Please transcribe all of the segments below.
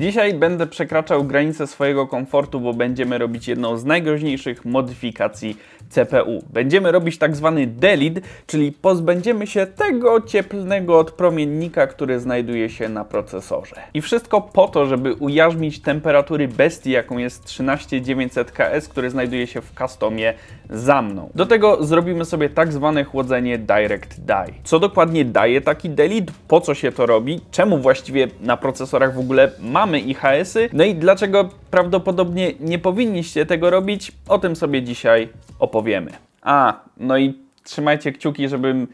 Dzisiaj będę przekraczał granice swojego komfortu, bo będziemy robić jedną z najgroźniejszych modyfikacji CPU. Będziemy robić tak zwany delete, czyli pozbędziemy się tego cieplnego odpromiennika, który znajduje się na procesorze. I wszystko po to, żeby ujarzmić temperatury bestii, jaką jest 13900KS, który znajduje się w customie za mną. Do tego zrobimy sobie tak zwane chłodzenie Direct Die. Co dokładnie daje taki delete? Po co się to robi? Czemu właściwie na procesorach w ogóle mamy mamy IHS-y. No i dlaczego prawdopodobnie nie powinniście tego robić, o tym sobie dzisiaj opowiemy. A, no i trzymajcie kciuki, żebym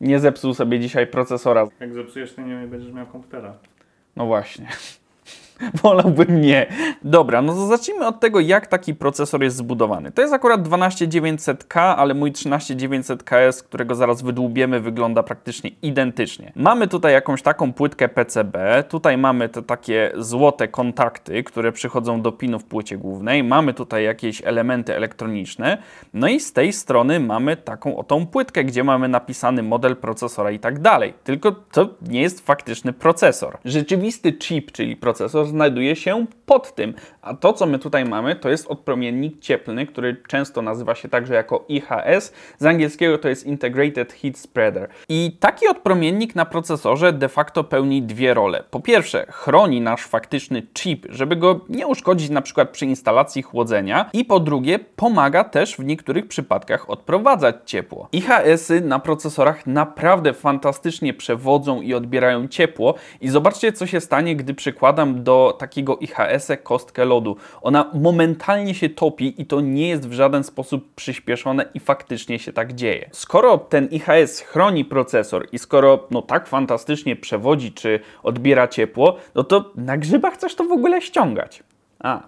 nie zepsuł sobie dzisiaj procesora. Jak zepsujesz, to nie będziesz miał komputera. No właśnie. Wolałbym nie. Dobra, no to zacznijmy od tego, jak taki procesor jest zbudowany. To jest akurat 12900K, ale mój 13900KS, którego zaraz wydłubiemy, wygląda praktycznie identycznie. Mamy tutaj jakąś taką płytkę PCB, tutaj mamy te takie złote kontakty, które przychodzą do pinu w płycie głównej, mamy tutaj jakieś elementy elektroniczne, no i z tej strony mamy taką tą płytkę, gdzie mamy napisany model procesora i tak dalej. Tylko to nie jest faktyczny procesor. Rzeczywisty chip, czyli procesor, znajduje się pod tym. A to, co my tutaj mamy, to jest odpromiennik cieplny, który często nazywa się także jako IHS. Z angielskiego to jest Integrated Heat Spreader. I taki odpromiennik na procesorze de facto pełni dwie role. Po pierwsze, chroni nasz faktyczny chip, żeby go nie uszkodzić na przykład przy instalacji chłodzenia. I po drugie, pomaga też w niektórych przypadkach odprowadzać ciepło. IHS-y na procesorach naprawdę fantastycznie przewodzą i odbierają ciepło. I zobaczcie, co się stanie, gdy przykładam do do takiego IHS-e kostkę lodu. Ona momentalnie się topi i to nie jest w żaden sposób przyspieszone i faktycznie się tak dzieje. Skoro ten IHS chroni procesor i skoro no tak fantastycznie przewodzi czy odbiera ciepło, no to na grzybach chcesz to w ogóle ściągać? A,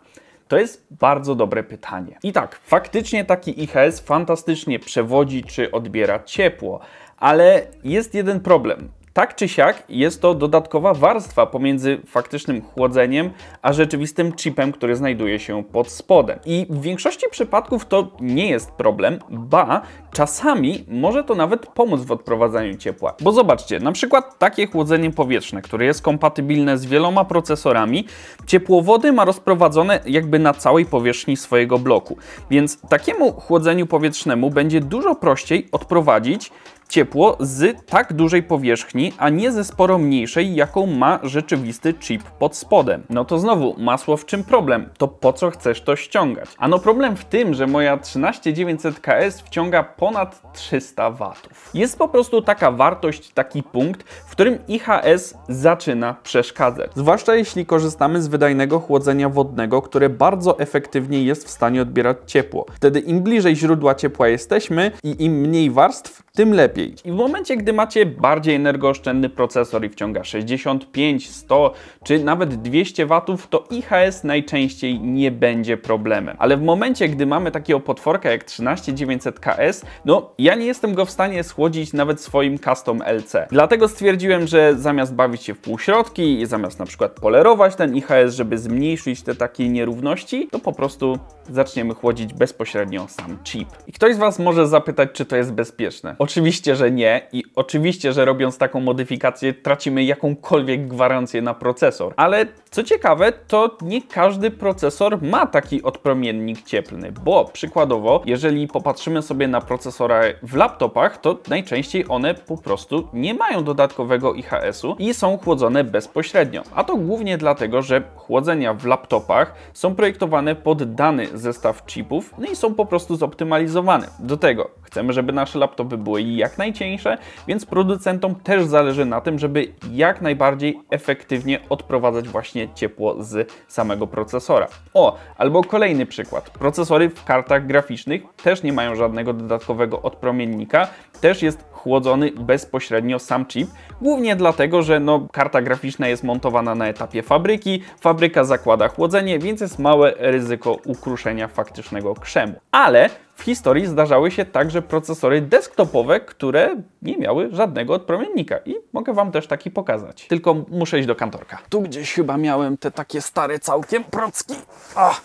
to jest bardzo dobre pytanie. I tak, faktycznie taki IHS fantastycznie przewodzi czy odbiera ciepło, ale jest jeden problem. Tak czy siak jest to dodatkowa warstwa pomiędzy faktycznym chłodzeniem, a rzeczywistym chipem, który znajduje się pod spodem. I w większości przypadków to nie jest problem, ba, czasami może to nawet pomóc w odprowadzaniu ciepła. Bo zobaczcie, na przykład takie chłodzenie powietrzne, które jest kompatybilne z wieloma procesorami, ciepłowody ma rozprowadzone jakby na całej powierzchni swojego bloku. Więc takiemu chłodzeniu powietrznemu będzie dużo prościej odprowadzić ciepło z tak dużej powierzchni, a nie ze sporo mniejszej, jaką ma rzeczywisty chip pod spodem. No to znowu, masło w czym problem? To po co chcesz to ściągać? A no problem w tym, że moja 13900KS wciąga ponad 300 watów. Jest po prostu taka wartość, taki punkt, w którym IHS zaczyna przeszkadzać. Zwłaszcza jeśli korzystamy z wydajnego chłodzenia wodnego, które bardzo efektywnie jest w stanie odbierać ciepło. Wtedy im bliżej źródła ciepła jesteśmy i im mniej warstw, tym lepiej i w momencie, gdy macie bardziej energooszczędny procesor i wciąga 65, 100 czy nawet 200 W, to IHS najczęściej nie będzie problemem. Ale w momencie, gdy mamy takiego potworka jak 13900KS, no ja nie jestem go w stanie schłodzić nawet swoim custom LC. Dlatego stwierdziłem, że zamiast bawić się w półśrodki i zamiast na przykład polerować ten IHS, żeby zmniejszyć te takie nierówności, to po prostu zaczniemy chłodzić bezpośrednio sam chip. I ktoś z Was może zapytać, czy to jest bezpieczne. Oczywiście Oczywiście, że nie i oczywiście, że robiąc taką modyfikację tracimy jakąkolwiek gwarancję na procesor. Ale co ciekawe, to nie każdy procesor ma taki odpromiennik cieplny, bo przykładowo, jeżeli popatrzymy sobie na procesora w laptopach, to najczęściej one po prostu nie mają dodatkowego IHS-u i są chłodzone bezpośrednio. A to głównie dlatego, że chłodzenia w laptopach są projektowane pod dany zestaw chipów no i są po prostu zoptymalizowane. Do tego Chcemy, żeby nasze laptopy były jak najcieńsze, więc producentom też zależy na tym, żeby jak najbardziej efektywnie odprowadzać właśnie ciepło z samego procesora. O, albo kolejny przykład. Procesory w kartach graficznych też nie mają żadnego dodatkowego odpromiennika, też jest chłodzony bezpośrednio sam chip, głównie dlatego, że no, karta graficzna jest montowana na etapie fabryki, fabryka zakłada chłodzenie, więc jest małe ryzyko ukruszenia faktycznego krzemu. Ale w historii zdarzały się także procesory desktopowe, które nie miały żadnego odpromiennika i mogę Wam też taki pokazać. Tylko muszę iść do kantorka. Tu gdzieś chyba miałem te takie stare całkiem procki. Ach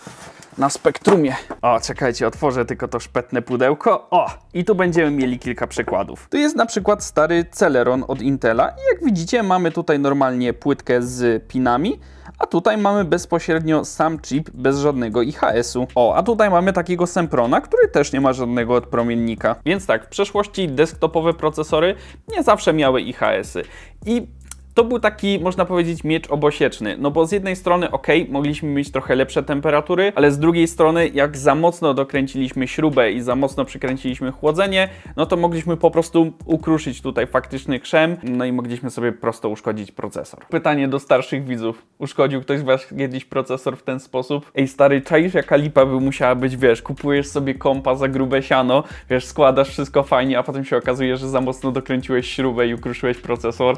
na spektrumie. O, czekajcie, otworzę tylko to szpetne pudełko. O, i tu będziemy mieli kilka przykładów. Tu jest na przykład stary Celeron od Intela i jak widzicie mamy tutaj normalnie płytkę z pinami, a tutaj mamy bezpośrednio sam chip bez żadnego IHS-u. O, a tutaj mamy takiego Semprona, który też nie ma żadnego odpromiennika. Więc tak, w przeszłości desktopowe procesory nie zawsze miały IHS-y. I to był taki, można powiedzieć, miecz obosieczny, no bo z jednej strony, ok, mogliśmy mieć trochę lepsze temperatury, ale z drugiej strony, jak za mocno dokręciliśmy śrubę i za mocno przykręciliśmy chłodzenie, no to mogliśmy po prostu ukruszyć tutaj faktyczny krzem, no i mogliśmy sobie prosto uszkodzić procesor. Pytanie do starszych widzów. Uszkodził ktoś z Was kiedyś procesor w ten sposób? Ej stary, czaisz jaka lipa by musiała być, wiesz, kupujesz sobie kompa za grube siano, wiesz, składasz wszystko fajnie, a potem się okazuje, że za mocno dokręciłeś śrubę i ukruszyłeś procesor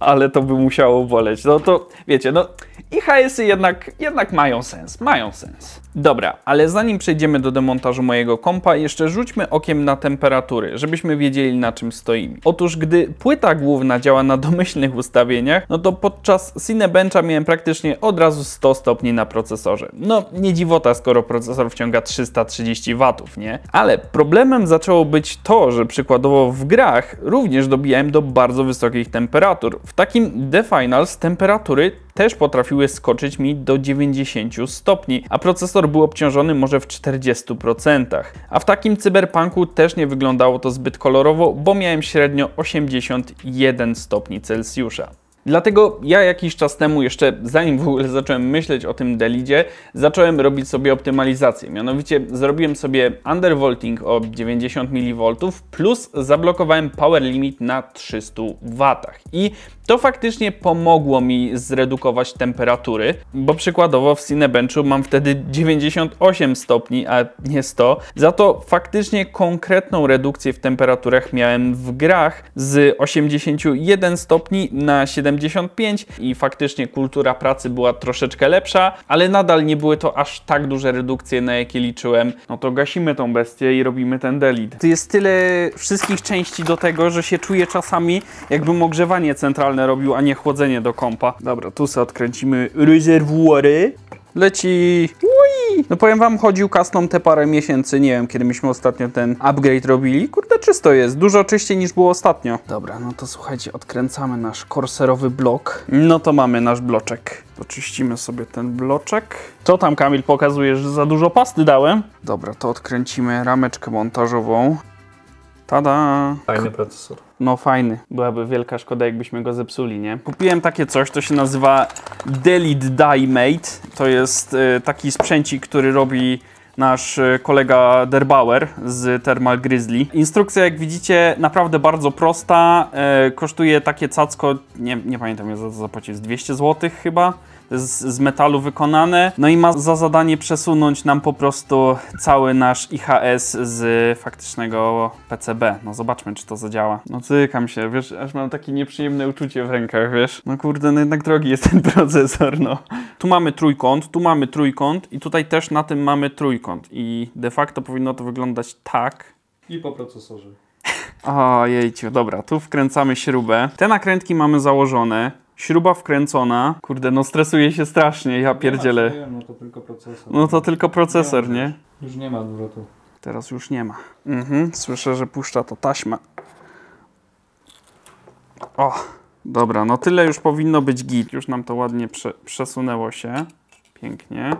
ale to by musiało boleć. No to wiecie, no i HS-y jednak, jednak mają sens, mają sens. Dobra, ale zanim przejdziemy do demontażu mojego kompa, jeszcze rzućmy okiem na temperatury, żebyśmy wiedzieli na czym stoimy. Otóż gdy płyta główna działa na domyślnych ustawieniach, no to podczas Cinebencha miałem praktycznie od razu 100 stopni na procesorze. No nie dziwota, skoro procesor wciąga 330 W, nie? Ale problemem zaczęło być to, że przykładowo w grach również dobijałem do bardzo wysokich temperatur. W takim The Finals temperatury też potrafiły skoczyć mi do 90 stopni, a procesor był obciążony może w 40%. A w takim cyberpunku też nie wyglądało to zbyt kolorowo, bo miałem średnio 81 stopni Celsjusza. Dlatego ja jakiś czas temu, jeszcze zanim w ogóle zacząłem myśleć o tym Delidzie, zacząłem robić sobie optymalizację. Mianowicie zrobiłem sobie undervolting o 90 mV plus zablokowałem power limit na 300 W. I to faktycznie pomogło mi zredukować temperatury, bo przykładowo w Cinebenchu mam wtedy 98 stopni, a nie 100. Za to faktycznie konkretną redukcję w temperaturach miałem w grach z 81 stopni na 75 i faktycznie kultura pracy była troszeczkę lepsza, ale nadal nie były to aż tak duże redukcje, na jakie liczyłem. No to gasimy tą bestię i robimy ten delit. To jest tyle wszystkich części do tego, że się czuję czasami jakbym ogrzewanie centralne zmianę robił, a nie chłodzenie do kompa. Dobra, tu sobie odkręcimy rezerwuary. Leci... Ui! No powiem wam, chodził kasną te parę miesięcy, nie wiem, kiedy myśmy ostatnio ten upgrade robili. Kurde, czysto jest, dużo czyściej niż było ostatnio. Dobra, no to słuchajcie, odkręcamy nasz korserowy blok. No to mamy nasz bloczek. Oczyścimy sobie ten bloczek. Co tam, Kamil, pokazujesz, że za dużo pasty dałem? Dobra, to odkręcimy rameczkę montażową. Tada! Fajny procesor. No fajny. Byłaby wielka szkoda, jakbyśmy go zepsuli, nie? Kupiłem takie coś, to się nazywa Delete Die Mate. To jest y, taki sprzęcik, który robi nasz y, kolega Derbauer z Thermal Grizzly. Instrukcja, jak widzicie, naprawdę bardzo prosta. Y, kosztuje takie cacko, nie, nie pamiętam, ile za to zapłaciłem, 200 zł chyba z, z metalu wykonane. No i ma za zadanie przesunąć nam po prostu cały nasz IHS z faktycznego PCB. No zobaczmy, czy to zadziała. No cykam się, wiesz, aż mam takie nieprzyjemne uczucie w rękach, wiesz. No kurde, no jednak drogi jest ten procesor, no. Tu mamy trójkąt, tu mamy trójkąt i tutaj też na tym mamy trójkąt. I de facto powinno to wyglądać tak. I po procesorze. Ojejciu, dobra, tu wkręcamy śrubę. Te nakrętki mamy założone. Śruba wkręcona. Kurde, no stresuje się strasznie, ja pierdzielę. No, no to tylko procesor. No to tylko procesor, nie? nie? Już nie ma odwrotu. Teraz już nie ma. Mhm, słyszę, że puszcza to taśma. O, dobra, no tyle już powinno być git. Już nam to ładnie prze przesunęło się. Pięknie.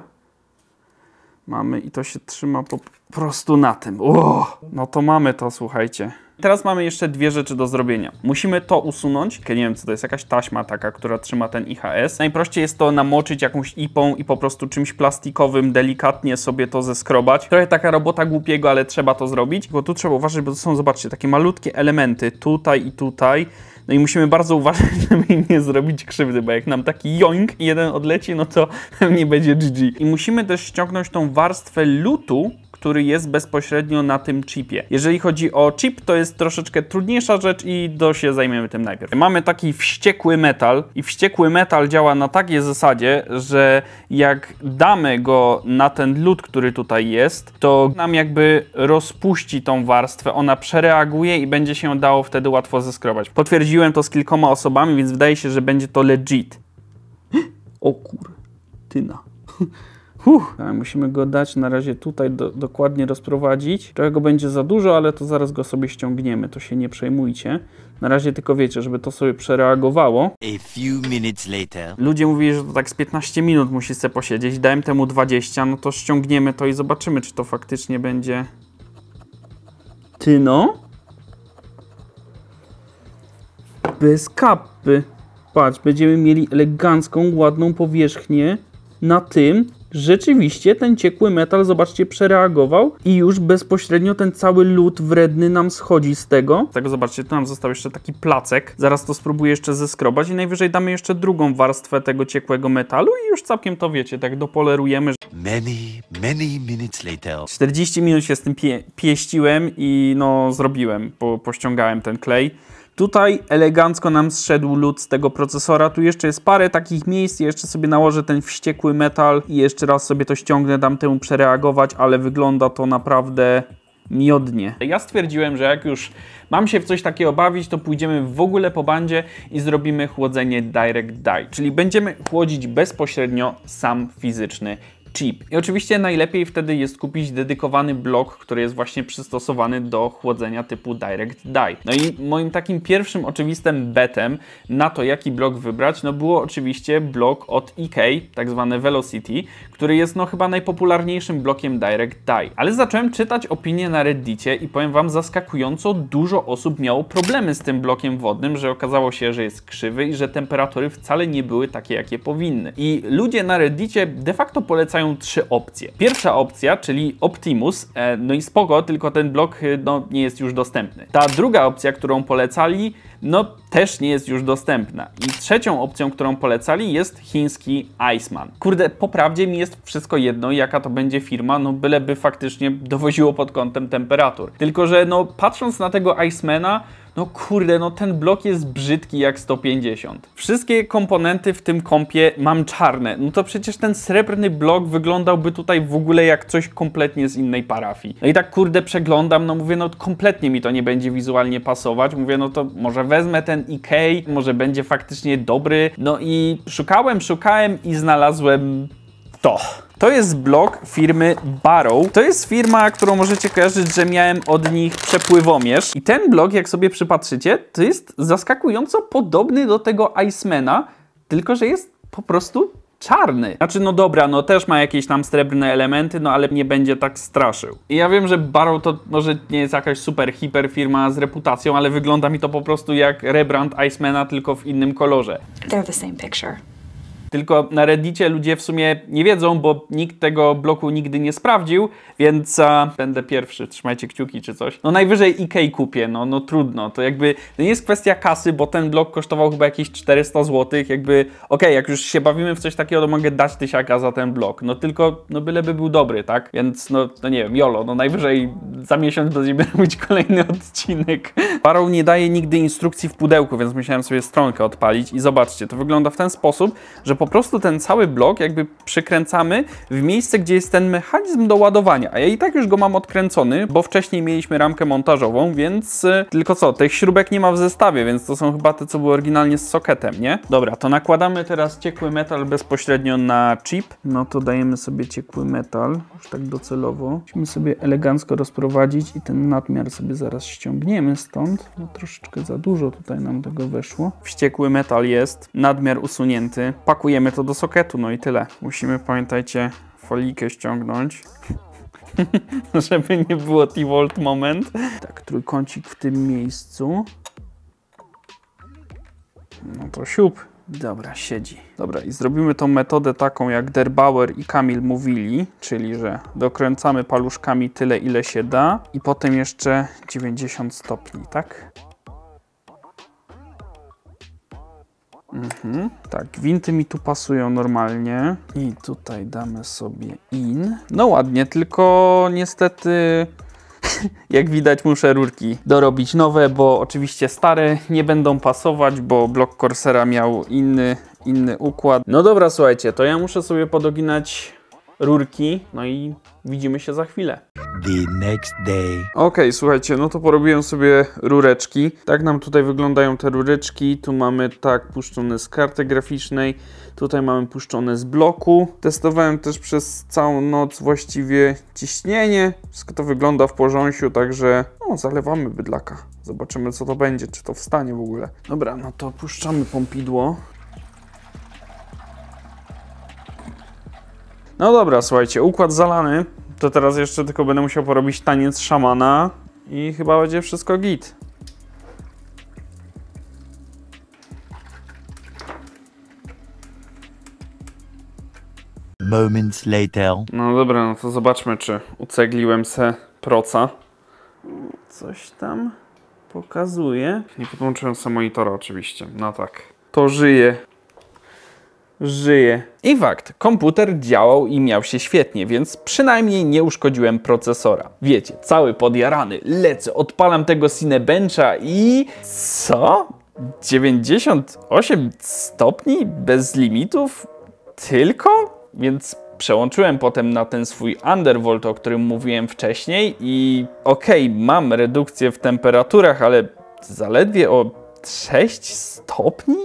Mamy i to się trzyma po prostu na tym. O, no to mamy to, słuchajcie. Teraz mamy jeszcze dwie rzeczy do zrobienia. Musimy to usunąć. Nie wiem, co to jest, jakaś taśma taka, która trzyma ten IHS. Najprościej jest to namoczyć jakąś ipą i po prostu czymś plastikowym delikatnie sobie to zeskrobać. Trochę taka robota głupiego, ale trzeba to zrobić. Bo tu trzeba uważać, bo to są, zobaczcie, takie malutkie elementy tutaj i tutaj no i musimy bardzo uważać, żeby nie zrobić krzywdy, bo jak nam taki joink jeden odleci, no to nie będzie GG. I musimy też ściągnąć tą warstwę lutu, który jest bezpośrednio na tym chipie. Jeżeli chodzi o chip, to jest troszeczkę trudniejsza rzecz i do się zajmiemy tym najpierw. Mamy taki wściekły metal i wściekły metal działa na takiej zasadzie, że jak damy go na ten lód, który tutaj jest, to nam jakby rozpuści tą warstwę, ona przereaguje i będzie się dało wtedy łatwo zeskrobać. Potwierdzi sprawdziłem to z kilkoma osobami, więc wydaje się, że będzie to legit. O kur... Tyna. Huh, musimy go dać na razie tutaj do, dokładnie rozprowadzić. go będzie za dużo, ale to zaraz go sobie ściągniemy, to się nie przejmujcie. Na razie tylko wiecie, żeby to sobie przereagowało. A few minutes later. Ludzie mówili, że to tak z 15 minut musi sobie posiedzieć. Dałem temu 20, no to ściągniemy to i zobaczymy, czy to faktycznie będzie... Ty kapy z kapy. Patrz, będziemy mieli elegancką, ładną powierzchnię na tym, Rzeczywiście ten ciekły metal, zobaczcie, przereagował i już bezpośrednio ten cały lód wredny nam schodzi z tego. Z tego zobaczcie, tu nam został jeszcze taki placek. Zaraz to spróbuję jeszcze zeskrobać i najwyżej damy jeszcze drugą warstwę tego ciekłego metalu i już całkiem to wiecie, tak dopolerujemy. Many, many minutes later. 40 minut się z tym pie pieściłem i no zrobiłem, bo pościągałem ten klej. Tutaj elegancko nam zszedł lód z tego procesora. Tu jeszcze jest parę takich miejsc. Jeszcze sobie nałożę ten wściekły metal i jeszcze raz sobie to ściągnę, dam temu przereagować, ale wygląda to naprawdę miodnie. Ja stwierdziłem, że jak już mam się w coś takiego bawić, to pójdziemy w ogóle po bandzie i zrobimy chłodzenie Direct Die, czyli będziemy chłodzić bezpośrednio sam fizyczny chip. I oczywiście najlepiej wtedy jest kupić dedykowany blok, który jest właśnie przystosowany do chłodzenia typu Direct Die. No i moim takim pierwszym oczywistym betem na to, jaki blok wybrać, no było oczywiście blok od EK, tak zwany Velocity, który jest no chyba najpopularniejszym blokiem Direct Die. Ale zacząłem czytać opinie na Reddicie i powiem Wam, zaskakująco dużo osób miało problemy z tym blokiem wodnym, że okazało się, że jest krzywy i że temperatury wcale nie były takie, jakie powinny. I ludzie na Reddicie de facto polecają dopuszczają trzy opcje. Pierwsza opcja, czyli Optimus, e, no i spoko, tylko ten blok e, no, nie jest już dostępny. Ta druga opcja, którą polecali, no też nie jest już dostępna. I trzecią opcją, którą polecali jest chiński Iceman. Kurde, po prawdzie mi jest wszystko jedno, jaka to będzie firma, no byleby faktycznie dowoziło pod kątem temperatur. Tylko, że no patrząc na tego Icemana, no kurde, no ten blok jest brzydki jak 150. Wszystkie komponenty w tym kąpie mam czarne, no to przecież ten srebrny blok wyglądałby tutaj w ogóle jak coś kompletnie z innej parafii. No i tak kurde przeglądam, no mówię, no kompletnie mi to nie będzie wizualnie pasować, mówię, no to może wezmę ten IK, może będzie faktycznie dobry, no i szukałem, szukałem i znalazłem to. To jest blok firmy Barrow. To jest firma, którą możecie kojarzyć, że miałem od nich przepływomierz. I ten blok, jak sobie przypatrzycie, to jest zaskakująco podobny do tego Icemana, tylko że jest po prostu czarny. Znaczy, no dobra, no też ma jakieś tam srebrne elementy, no ale nie będzie tak straszył. I ja wiem, że Barrow to może nie jest jakaś super hiper firma z reputacją, ale wygląda mi to po prostu jak rebrand Icemana, tylko w innym kolorze. They're the same picture. Tylko na Reddicie ludzie w sumie nie wiedzą, bo nikt tego bloku nigdy nie sprawdził, więc a, będę pierwszy, trzymajcie kciuki czy coś. No najwyżej IK kupię, no, no trudno, to jakby to nie jest kwestia kasy, bo ten blok kosztował chyba jakieś 400 zł, jakby okej, okay, jak już się bawimy w coś takiego, to mogę dać tysiaka za ten blok, no tylko, no byleby był dobry, tak? Więc no, no nie wiem, jolo, no najwyżej za miesiąc będziemy robić kolejny odcinek. Parą nie daje nigdy instrukcji w pudełku, więc musiałem sobie stronkę odpalić i zobaczcie, to wygląda w ten sposób, że po prostu ten cały blok jakby przykręcamy w miejsce, gdzie jest ten mechanizm do ładowania. A ja i tak już go mam odkręcony, bo wcześniej mieliśmy ramkę montażową, więc y, tylko co, tych śrubek nie ma w zestawie, więc to są chyba te, co były oryginalnie z soketem, nie? Dobra, to nakładamy teraz ciekły metal bezpośrednio na chip. No to dajemy sobie ciekły metal, już tak docelowo. Musimy sobie elegancko rozprowadzić i ten nadmiar sobie zaraz ściągniemy stąd. No troszeczkę za dużo tutaj nam tego weszło. Wściekły metal jest, nadmiar usunięty. pakuj pakujemy to do soketu, no i tyle. Musimy, pamiętajcie, folikę ściągnąć. żeby nie było T-Volt moment. Tak, trójkącik w tym miejscu. No to siup. Dobra, siedzi. Dobra, i zrobimy tą metodę taką, jak Derbauer i Kamil mówili, czyli, że dokręcamy paluszkami tyle, ile się da i potem jeszcze 90 stopni, tak? Mhm, tak, winty mi tu pasują normalnie. I tutaj damy sobie in. No ładnie, tylko niestety jak widać muszę rurki dorobić nowe, bo oczywiście stare nie będą pasować, bo blok Corsera miał inny, inny układ. No dobra, słuchajcie, to ja muszę sobie podoginać rurki, no i widzimy się za chwilę the next day. Okej, okay, słuchajcie, no to porobiłem sobie rureczki. Tak nam tutaj wyglądają te rureczki. Tu mamy tak puszczone z karty graficznej, tutaj mamy puszczone z bloku. Testowałem też przez całą noc właściwie ciśnienie. Wszystko to wygląda w porządku, także no, zalewamy bydlaka. Zobaczymy co to będzie, czy to wstanie w ogóle. Dobra, no to puszczamy pompidło. No dobra, słuchajcie, układ zalany. To teraz jeszcze tylko będę musiał porobić taniec szamana i chyba będzie wszystko git. Moments later. No dobra, no to zobaczmy, czy ucegliłem se proca. Coś tam pokazuje. Nie podłączyłem se monitora oczywiście, no tak. To żyje żyje. I fakt, komputer działał i miał się świetnie, więc przynajmniej nie uszkodziłem procesora. Wiecie, cały podjarany, lecę, odpalam tego Cinebencha i... co? 98 stopni? Bez limitów? Tylko? Więc przełączyłem potem na ten swój undervolt, o którym mówiłem wcześniej i okej, okay, mam redukcję w temperaturach, ale zaledwie o 6 stopni?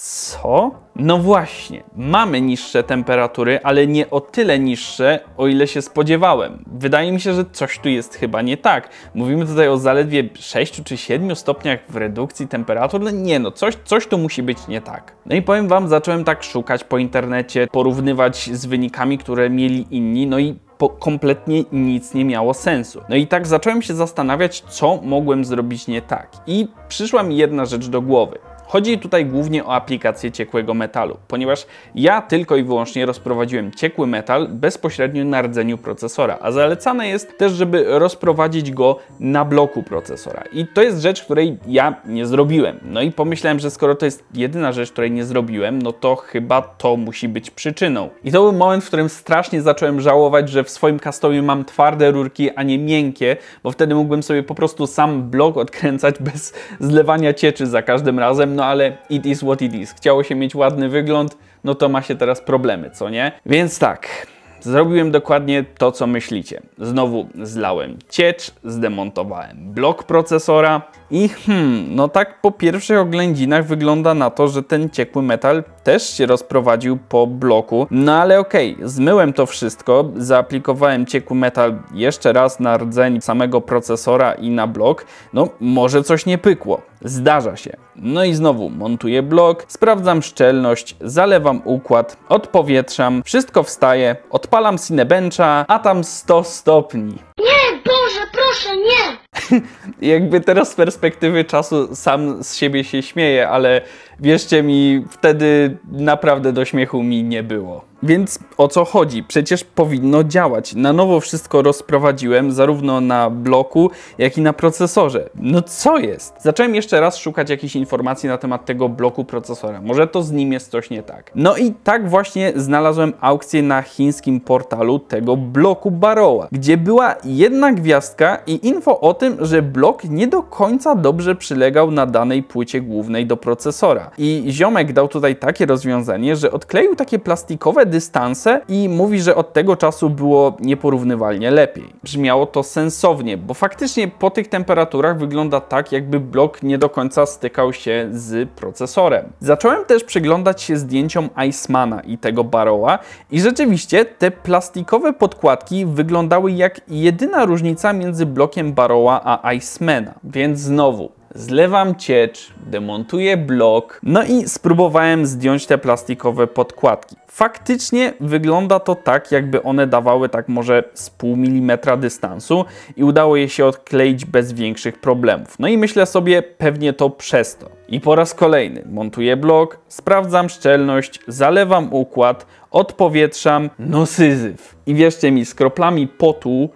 Co? No właśnie, mamy niższe temperatury, ale nie o tyle niższe, o ile się spodziewałem. Wydaje mi się, że coś tu jest chyba nie tak. Mówimy tutaj o zaledwie 6 czy 7 stopniach w redukcji temperatur. No nie no, coś, coś tu musi być nie tak. No i powiem Wam, zacząłem tak szukać po internecie, porównywać z wynikami, które mieli inni, no i kompletnie nic nie miało sensu. No i tak zacząłem się zastanawiać, co mogłem zrobić nie tak. I przyszła mi jedna rzecz do głowy. Chodzi tutaj głównie o aplikację ciekłego metalu, ponieważ ja tylko i wyłącznie rozprowadziłem ciekły metal bezpośrednio na rdzeniu procesora, a zalecane jest też, żeby rozprowadzić go na bloku procesora. I to jest rzecz, której ja nie zrobiłem. No i pomyślałem, że skoro to jest jedyna rzecz, której nie zrobiłem, no to chyba to musi być przyczyną. I to był moment, w którym strasznie zacząłem żałować, że w swoim customie mam twarde rurki, a nie miękkie, bo wtedy mógłbym sobie po prostu sam blok odkręcać bez zlewania cieczy za każdym razem, no ale it is what it is. Chciało się mieć ładny wygląd, no to ma się teraz problemy, co nie? Więc tak, Zrobiłem dokładnie to, co myślicie. Znowu zlałem ciecz, zdemontowałem blok procesora i hmm, no tak po pierwszych oględzinach wygląda na to, że ten ciekły metal też się rozprowadził po bloku. No ale okej, okay, zmyłem to wszystko, zaaplikowałem ciekły metal jeszcze raz na rdzeń samego procesora i na blok. No może coś nie pykło. Zdarza się. No i znowu montuję blok, sprawdzam szczelność, zalewam układ, odpowietrzam, wszystko wstaje, odpalam Cinebencha, a tam 100 stopni. Nie, Boże, proszę, nie! Jakby teraz z perspektywy czasu sam z siebie się śmieję, ale Wierzcie mi, wtedy naprawdę do śmiechu mi nie było. Więc o co chodzi? Przecież powinno działać. Na nowo wszystko rozprowadziłem, zarówno na bloku, jak i na procesorze. No co jest? Zacząłem jeszcze raz szukać jakichś informacji na temat tego bloku procesora. Może to z nim jest coś nie tak. No i tak właśnie znalazłem aukcję na chińskim portalu tego bloku Baroła, gdzie była jedna gwiazdka i info o tym, że blok nie do końca dobrze przylegał na danej płycie głównej do procesora. I ziomek dał tutaj takie rozwiązanie, że odkleił takie plastikowe dystanse i mówi, że od tego czasu było nieporównywalnie lepiej. Brzmiało to sensownie, bo faktycznie po tych temperaturach wygląda tak, jakby blok nie do końca stykał się z procesorem. Zacząłem też przyglądać się zdjęciom Icemana i tego Barrowa i rzeczywiście te plastikowe podkładki wyglądały jak jedyna różnica między blokiem Barrowa a Icemana. Więc znowu, zlewam ciecz, demontuję blok, no i spróbowałem zdjąć te plastikowe podkładki. Faktycznie wygląda to tak, jakby one dawały tak może z pół milimetra dystansu i udało je się odkleić bez większych problemów. No i myślę sobie, pewnie to przez to. I po raz kolejny montuję blok, sprawdzam szczelność, zalewam układ, odpowietrzam, no syzyf. I wierzcie mi, z kroplami potu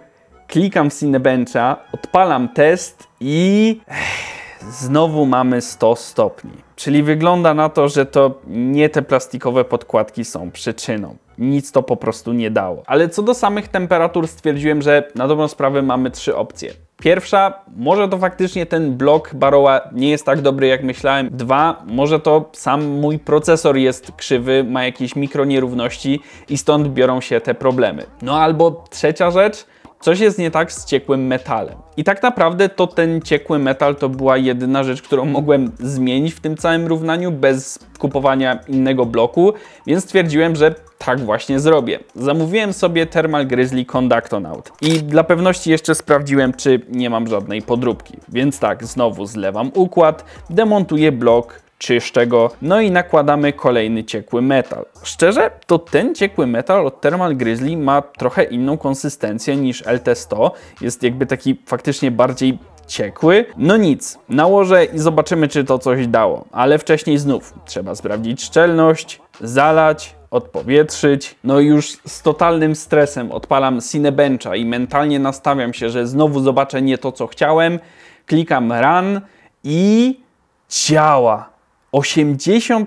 klikam w Cinebencha, odpalam test i... Ech znowu mamy 100 stopni. Czyli wygląda na to, że to nie te plastikowe podkładki są przyczyną. Nic to po prostu nie dało. Ale co do samych temperatur stwierdziłem, że na dobrą sprawę mamy trzy opcje. Pierwsza, może to faktycznie ten blok Baroła nie jest tak dobry jak myślałem. Dwa, może to sam mój procesor jest krzywy, ma jakieś mikronierówności i stąd biorą się te problemy. No albo trzecia rzecz, Coś jest nie tak z ciekłym metalem. I tak naprawdę to ten ciekły metal to była jedyna rzecz, którą mogłem zmienić w tym całym równaniu bez kupowania innego bloku, więc stwierdziłem, że tak właśnie zrobię. Zamówiłem sobie Thermal Grizzly Conductonaut i dla pewności jeszcze sprawdziłem, czy nie mam żadnej podróbki. Więc tak, znowu zlewam układ, demontuję blok, czyż No i nakładamy kolejny ciekły metal. Szczerze, to ten ciekły metal od Thermal Grizzly ma trochę inną konsystencję niż LT100. Jest jakby taki faktycznie bardziej ciekły. No nic, nałożę i zobaczymy, czy to coś dało. Ale wcześniej znów trzeba sprawdzić szczelność, zalać, odpowietrzyć. No już z totalnym stresem odpalam Cinebencha i mentalnie nastawiam się, że znowu zobaczę nie to, co chciałem. Klikam Run i działa. 83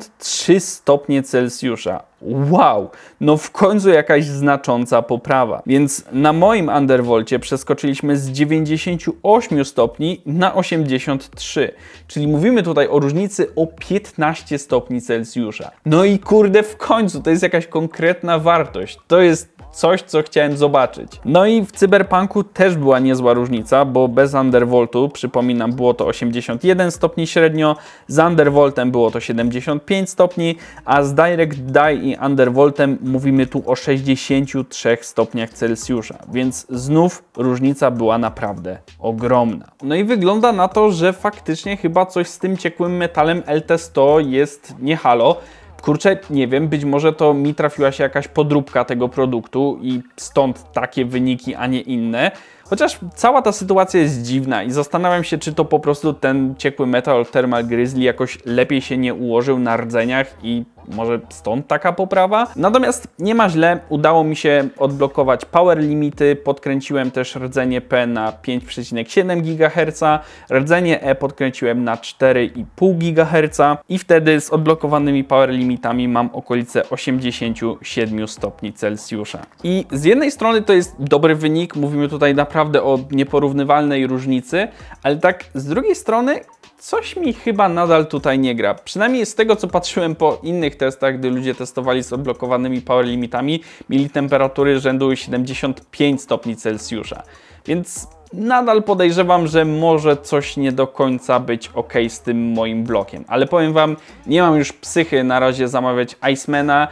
stopnie Celsjusza. Wow, no w końcu jakaś znacząca poprawa. Więc na moim underwolcie przeskoczyliśmy z 98 stopni na 83, czyli mówimy tutaj o różnicy o 15 stopni Celsjusza. No i kurde, w końcu to jest jakaś konkretna wartość. To jest coś, co chciałem zobaczyć. No i w Cyberpunku też była niezła różnica, bo bez Undervoltu, przypominam, było to 81 stopni średnio, z Undervoltem było to 75 stopni, a z Direct Die i undervoltem mówimy tu o 63 stopniach Celsjusza, więc znów różnica była naprawdę ogromna. No i wygląda na to, że faktycznie chyba coś z tym ciekłym metalem LT100 jest nie halo, Kurczę, nie wiem, być może to mi trafiła się jakaś podróbka tego produktu i stąd takie wyniki, a nie inne. Chociaż cała ta sytuacja jest dziwna i zastanawiam się, czy to po prostu ten ciekły metal Thermal Grizzly jakoś lepiej się nie ułożył na rdzeniach i może stąd taka poprawa? Natomiast nie ma źle, udało mi się odblokować power limity, podkręciłem też rdzenie P na 5,7 GHz, rdzenie E podkręciłem na 4,5 GHz i wtedy z odblokowanymi power limitami mam okolice 87 stopni Celsjusza. I z jednej strony to jest dobry wynik, mówimy tutaj naprawdę o nieporównywalnej różnicy, ale tak z drugiej strony coś mi chyba nadal tutaj nie gra. Przynajmniej z tego, co patrzyłem po innych testach, gdy ludzie testowali z odblokowanymi power limitami, mieli temperatury rzędu 75 stopni Celsjusza. Więc nadal podejrzewam, że może coś nie do końca być ok z tym moim blokiem. Ale powiem Wam, nie mam już psychy na razie zamawiać Icemana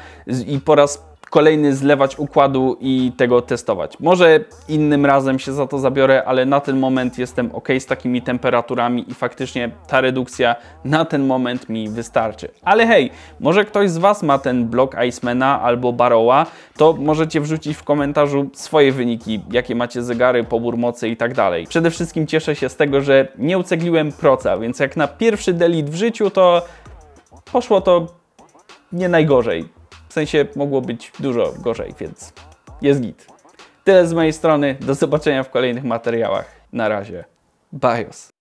i po raz kolejny zlewać układu i tego testować. Może innym razem się za to zabiorę, ale na ten moment jestem ok z takimi temperaturami i faktycznie ta redukcja na ten moment mi wystarczy. Ale hej, może ktoś z Was ma ten blok Icemana albo Barrowa, to możecie wrzucić w komentarzu swoje wyniki, jakie macie zegary, pobór mocy i tak dalej. Przede wszystkim cieszę się z tego, że nie ucegliłem proca, więc jak na pierwszy delit w życiu, to poszło to nie najgorzej sensie mogło być dużo gorzej, więc jest git. Tyle z mojej strony, do zobaczenia w kolejnych materiałach. Na razie, BIOS.